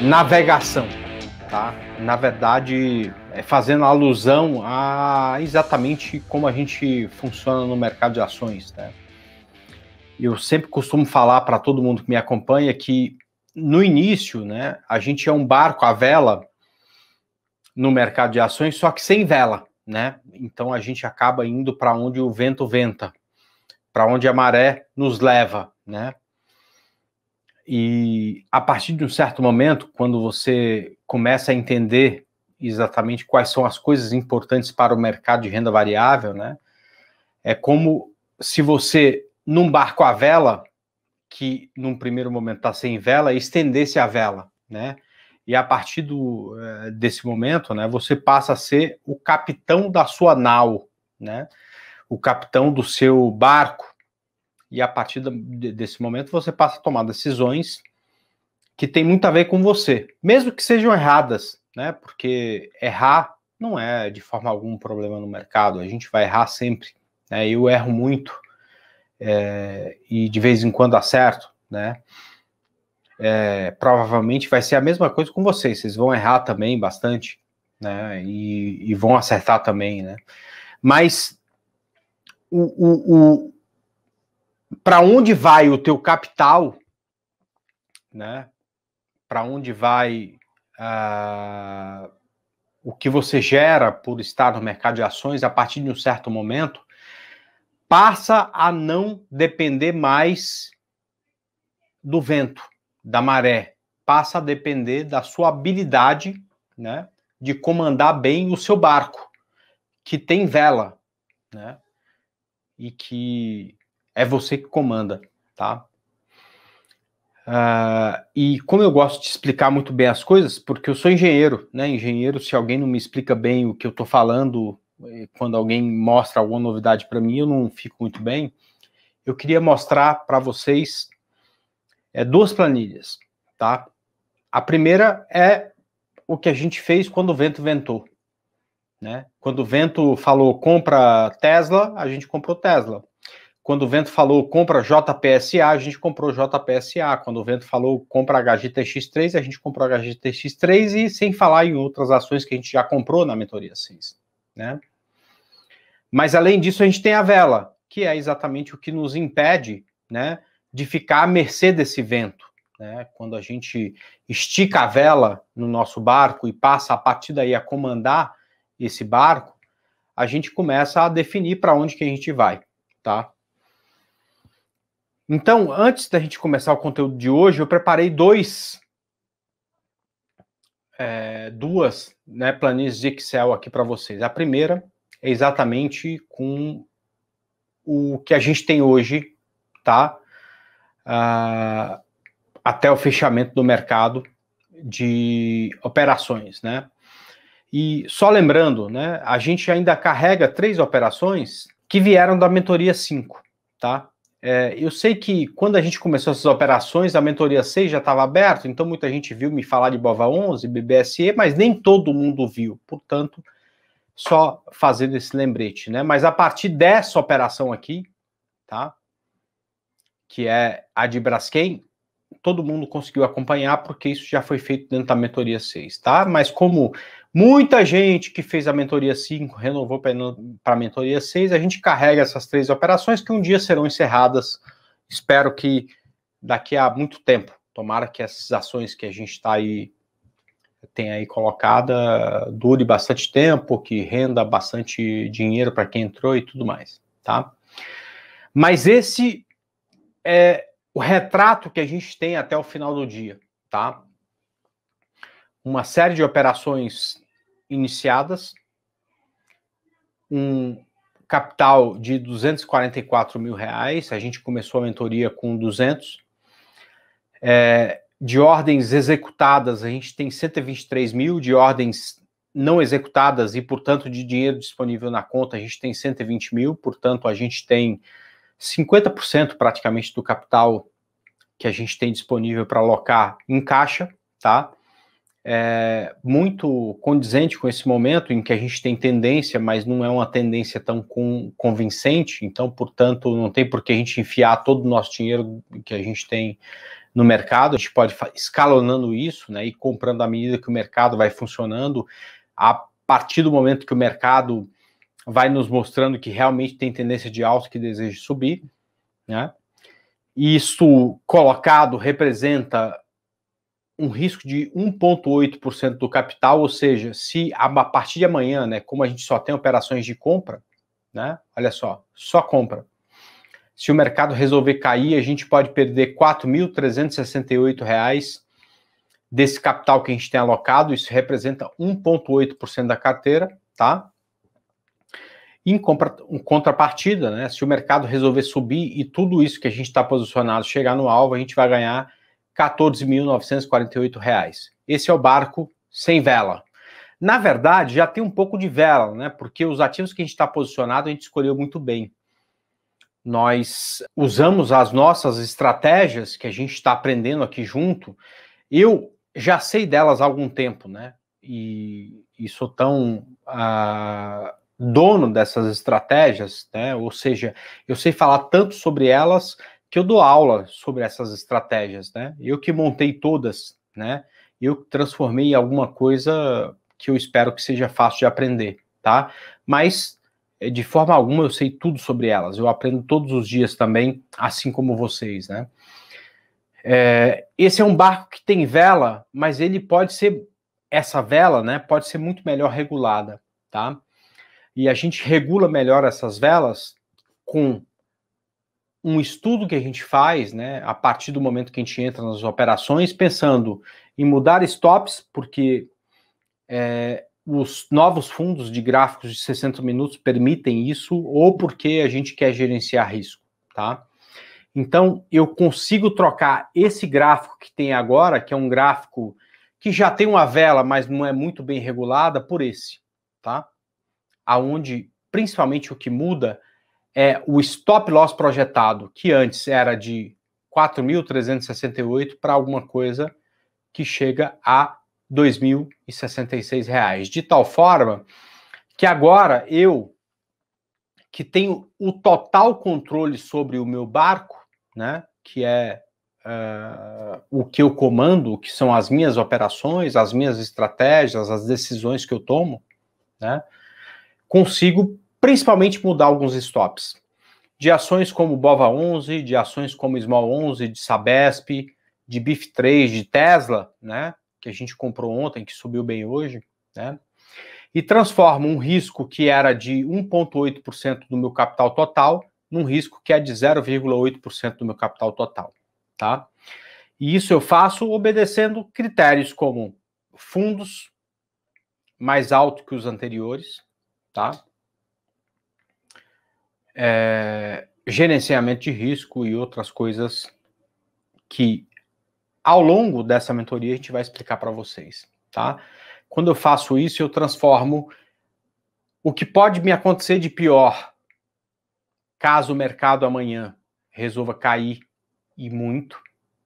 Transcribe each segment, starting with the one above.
navegação, tá? Na verdade, é fazendo alusão a exatamente como a gente funciona no mercado de ações, né? Eu sempre costumo falar para todo mundo que me acompanha que no início, né, a gente é um barco à vela no mercado de ações, só que sem vela, né? Então a gente acaba indo para onde o vento venta, para onde a maré nos leva, né? E a partir de um certo momento, quando você começa a entender exatamente quais são as coisas importantes para o mercado de renda variável, né? É como se você, num barco à vela, que num primeiro momento está sem vela, estendesse a vela, né? E a partir do, eh, desse momento, né, você passa a ser o capitão da sua nau, né? O capitão do seu barco, e a partir desse momento você passa a tomar decisões que tem muito a ver com você, mesmo que sejam erradas, né? Porque errar não é de forma alguma um problema no mercado, a gente vai errar sempre, né? Eu erro muito é, e de vez em quando acerto, né? É, provavelmente vai ser a mesma coisa com vocês, vocês vão errar também bastante, né? E, e vão acertar também, né? Mas o, o para onde vai o teu capital, né? Para onde vai uh, o que você gera por estar no mercado de ações a partir de um certo momento, passa a não depender mais do vento, da maré, passa a depender da sua habilidade, né, de comandar bem o seu barco, que tem vela, né, e que é você que comanda, tá? Uh, e como eu gosto de explicar muito bem as coisas, porque eu sou engenheiro, né? Engenheiro, se alguém não me explica bem o que eu estou falando, eh, quando alguém mostra alguma novidade para mim, eu não fico muito bem. Eu queria mostrar para vocês é, duas planilhas, tá? A primeira é o que a gente fez quando o vento ventou, né? Quando o vento falou compra Tesla, a gente comprou Tesla. Quando o vento falou compra JPSA, a gente comprou JPSA. Quando o vento falou compra HGTX3, a gente comprou HGTX3 e sem falar em outras ações que a gente já comprou na mentoria 6, né? Mas além disso, a gente tem a vela, que é exatamente o que nos impede, né, de ficar à mercê desse vento, né? Quando a gente estica a vela no nosso barco e passa a partir daí a comandar esse barco, a gente começa a definir para onde que a gente vai, tá? Então, antes da gente começar o conteúdo de hoje, eu preparei dois, é, duas né, planilhas de Excel aqui para vocês. A primeira é exatamente com o que a gente tem hoje, tá? Uh, até o fechamento do mercado de operações, né? E só lembrando, né, a gente ainda carrega três operações que vieram da mentoria 5, tá? É, eu sei que quando a gente começou essas operações, a mentoria 6 já estava aberta, então muita gente viu me falar de Bova 11, BBSE, mas nem todo mundo viu. Portanto, só fazendo esse lembrete, né? Mas a partir dessa operação aqui, tá? Que é a de Braskem, todo mundo conseguiu acompanhar, porque isso já foi feito dentro da mentoria 6, tá? Mas como muita gente que fez a mentoria 5 renovou para a mentoria 6, a gente carrega essas três operações que um dia serão encerradas. Espero que daqui a muito tempo. Tomara que essas ações que a gente está aí tem aí colocada dure bastante tempo, que renda bastante dinheiro para quem entrou e tudo mais, tá? Mas esse é, o retrato que a gente tem até o final do dia, tá? Uma série de operações iniciadas, um capital de 244 mil reais, a gente começou a mentoria com 200, é, de ordens executadas, a gente tem 123 mil, de ordens não executadas e, portanto, de dinheiro disponível na conta, a gente tem 120 mil, portanto, a gente tem 50% praticamente do capital que a gente tem disponível para alocar em caixa, tá? É muito condizente com esse momento em que a gente tem tendência, mas não é uma tendência tão com, convincente, então, portanto, não tem por que a gente enfiar todo o nosso dinheiro que a gente tem no mercado, a gente pode escalonando isso, né, e comprando à medida que o mercado vai funcionando, a partir do momento que o mercado vai nos mostrando que realmente tem tendência de alta que deseja subir, né? E isso colocado representa um risco de 1,8% do capital, ou seja, se a partir de amanhã, né, como a gente só tem operações de compra, né, olha só, só compra. Se o mercado resolver cair, a gente pode perder R$ 4.368 desse capital que a gente tem alocado, isso representa 1,8% da carteira, tá? Em contrapartida, né, se o mercado resolver subir e tudo isso que a gente está posicionado chegar no alvo, a gente vai ganhar R$ 14.948. Esse é o barco sem vela. Na verdade, já tem um pouco de vela, né? Porque os ativos que a gente está posicionado, a gente escolheu muito bem. Nós usamos as nossas estratégias que a gente está aprendendo aqui junto. Eu já sei delas há algum tempo, né? E, e sou tão. Ah, dono dessas estratégias, né? Ou seja, eu sei falar tanto sobre elas que eu dou aula sobre essas estratégias, né? Eu que montei todas, né? Eu transformei em alguma coisa que eu espero que seja fácil de aprender, tá? Mas eh, de forma alguma eu sei tudo sobre elas. Eu aprendo todos os dias também, assim como vocês, né? É, esse é um barco que tem vela, mas ele pode ser essa vela, né? Pode ser muito melhor regulada, tá? e a gente regula melhor essas velas com um estudo que a gente faz, né, a partir do momento que a gente entra nas operações, pensando em mudar stops, porque é, os novos fundos de gráficos de 60 minutos permitem isso, ou porque a gente quer gerenciar risco, tá? Então, eu consigo trocar esse gráfico que tem agora, que é um gráfico que já tem uma vela, mas não é muito bem regulada, por esse, tá? aonde principalmente o que muda é o stop loss projetado, que antes era de 4.368 para alguma coisa que chega a R$ 2.066, de tal forma que agora eu que tenho o total controle sobre o meu barco, né, que é uh, o que eu comando, que são as minhas operações, as minhas estratégias, as decisões que eu tomo, né, consigo principalmente mudar alguns stops de ações como Bova 11, de ações como Small 11, de Sabesp, de BIF 3, de Tesla, né, que a gente comprou ontem, que subiu bem hoje, né? E transforma um risco que era de 1.8% do meu capital total num risco que é de 0,8% do meu capital total, tá? E isso eu faço obedecendo critérios como fundos mais alto que os anteriores, tá? É, gerenciamento de risco e outras coisas que ao longo dessa mentoria a gente vai explicar para vocês, tá? Quando eu faço isso, eu transformo o que pode me acontecer de pior caso o mercado amanhã resolva cair e muito,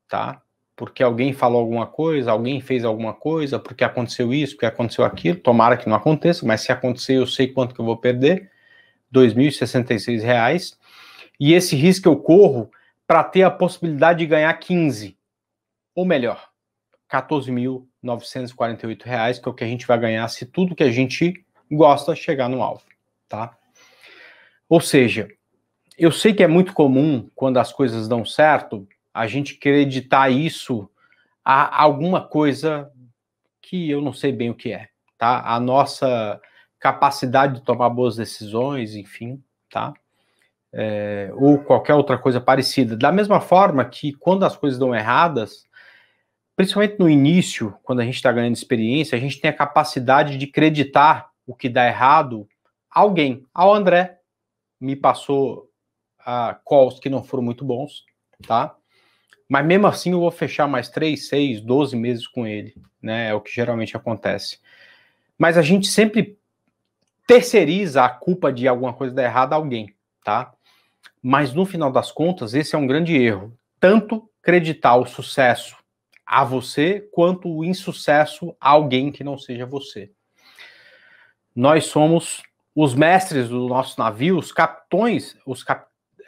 tá? porque alguém falou alguma coisa, alguém fez alguma coisa, porque aconteceu isso, porque aconteceu aquilo, tomara que não aconteça, mas se acontecer eu sei quanto que eu vou perder, R$ 2.066, e esse risco eu corro para ter a possibilidade de ganhar 15, ou melhor, R$ 14.948, que é o que a gente vai ganhar se tudo que a gente gosta chegar no alvo, tá? Ou seja, eu sei que é muito comum quando as coisas dão certo, a gente acreditar isso a alguma coisa que eu não sei bem o que é, tá? A nossa capacidade de tomar boas decisões, enfim, tá? É, ou qualquer outra coisa parecida. Da mesma forma que quando as coisas dão erradas, principalmente no início, quando a gente está ganhando experiência, a gente tem a capacidade de acreditar o que dá errado a alguém. Ao André me passou a ah, calls que não foram muito bons, tá? Mas mesmo assim eu vou fechar mais 3, 6, 12 meses com ele, né? É o que geralmente acontece. Mas a gente sempre terceiriza a culpa de alguma coisa dar errado a alguém, tá? Mas no final das contas, esse é um grande erro. Tanto acreditar o sucesso a você, quanto o insucesso a alguém que não seja você. Nós somos os mestres do nosso navio, os capitões, os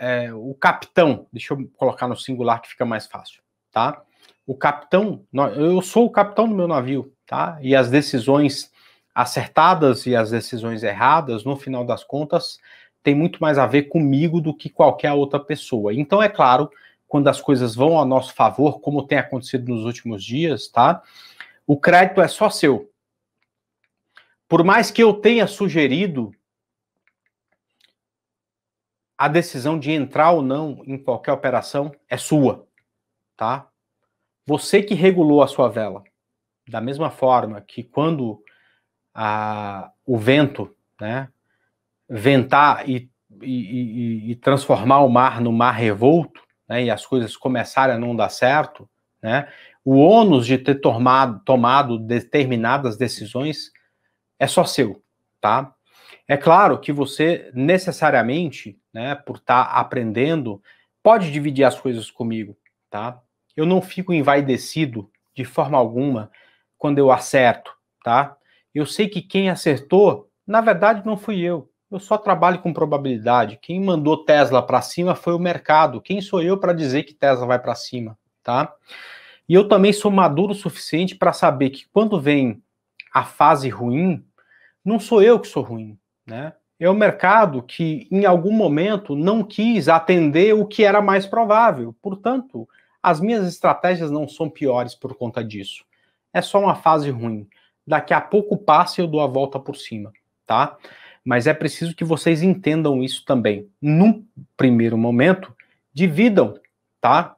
é, o capitão, deixa eu colocar no singular que fica mais fácil, tá? O capitão, eu sou o capitão do meu navio, tá? E as decisões acertadas e as decisões erradas, no final das contas, tem muito mais a ver comigo do que qualquer outra pessoa. Então, é claro, quando as coisas vão a nosso favor, como tem acontecido nos últimos dias, tá? O crédito é só seu. Por mais que eu tenha sugerido a decisão de entrar ou não em qualquer operação é sua, tá? Você que regulou a sua vela. Da mesma forma que quando a, o vento, né, ventar e, e, e, e transformar o mar no mar revolto, né, e as coisas começarem a não dar certo, né, o ônus de ter tomado, tomado determinadas decisões é só seu, tá? É claro que você necessariamente né, por estar tá aprendendo, pode dividir as coisas comigo, tá? Eu não fico envaidecido de forma alguma quando eu acerto, tá? Eu sei que quem acertou, na verdade, não fui eu. Eu só trabalho com probabilidade. Quem mandou Tesla para cima foi o mercado. Quem sou eu para dizer que Tesla vai para cima, tá? E eu também sou maduro o suficiente para saber que quando vem a fase ruim, não sou eu que sou ruim, né? é o mercado que, em algum momento, não quis atender o que era mais provável. Portanto, as minhas estratégias não são piores por conta disso. É só uma fase ruim. Daqui a pouco passa e eu dou a volta por cima, tá? Mas é preciso que vocês entendam isso também. Num primeiro momento, dividam, tá?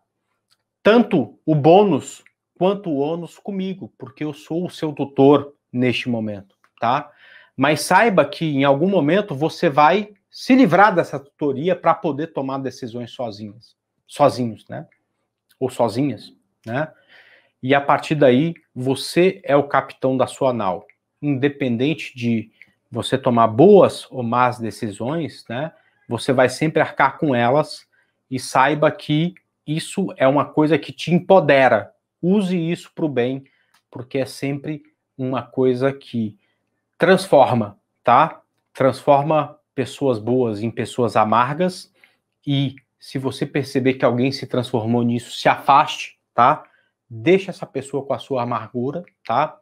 Tanto o bônus quanto o ônus comigo, porque eu sou o seu tutor neste momento, tá? Mas saiba que em algum momento você vai se livrar dessa tutoria para poder tomar decisões sozinhas, sozinhos, né? Ou sozinhas, né? E a partir daí, você é o capitão da sua nau, independente de você tomar boas ou más decisões, né? Você vai sempre arcar com elas e saiba que isso é uma coisa que te empodera. Use isso para o bem, porque é sempre uma coisa que transforma, tá? Transforma pessoas boas em pessoas amargas e se você perceber que alguém se transformou nisso, se afaste, tá? Deixa essa pessoa com a sua amargura, tá?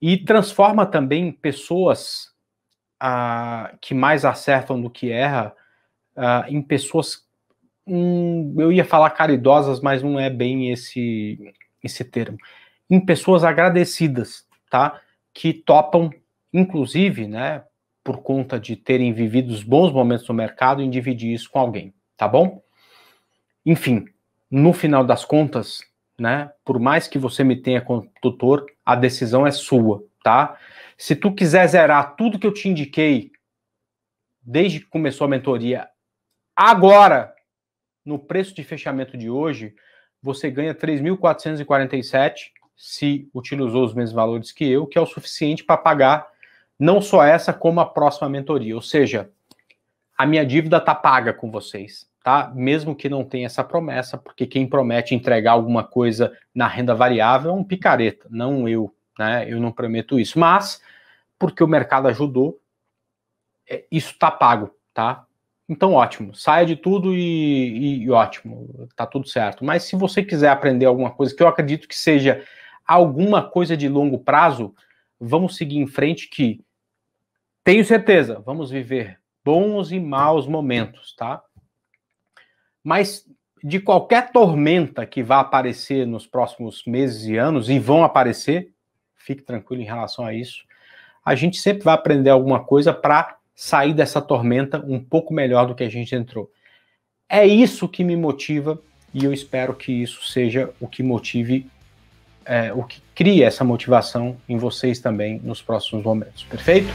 E transforma também pessoas a ah, que mais acertam do que erram ah, em pessoas, hum, eu ia falar caridosas, mas não é bem esse esse termo, em pessoas agradecidas, tá? Que topam inclusive, né, por conta de terem vivido os bons momentos no mercado, em dividir isso com alguém, tá bom? Enfim, no final das contas, né, por mais que você me tenha como tutor, a decisão é sua, tá? Se tu quiser zerar tudo que eu te indiquei desde que começou a mentoria, agora, no preço de fechamento de hoje, você ganha 3.447 se utilizou os mesmos valores que eu, que é o suficiente para pagar não só essa, como a próxima mentoria. Ou seja, a minha dívida está paga com vocês, tá? Mesmo que não tenha essa promessa, porque quem promete entregar alguma coisa na renda variável é um picareta, não eu, né? Eu não prometo isso. Mas, porque o mercado ajudou, é, isso está pago, tá? Então, ótimo. Saia de tudo e, e, e ótimo, tá tudo certo. Mas se você quiser aprender alguma coisa, que eu acredito que seja alguma coisa de longo prazo, vamos seguir em frente que tenho certeza, vamos viver bons e maus momentos, tá? Mas de qualquer tormenta que vá aparecer nos próximos meses e anos, e vão aparecer, fique tranquilo em relação a isso, a gente sempre vai aprender alguma coisa para sair dessa tormenta um pouco melhor do que a gente entrou. É isso que me motiva e eu espero que isso seja o que motive é, o que cria essa motivação em vocês também nos próximos momentos, perfeito?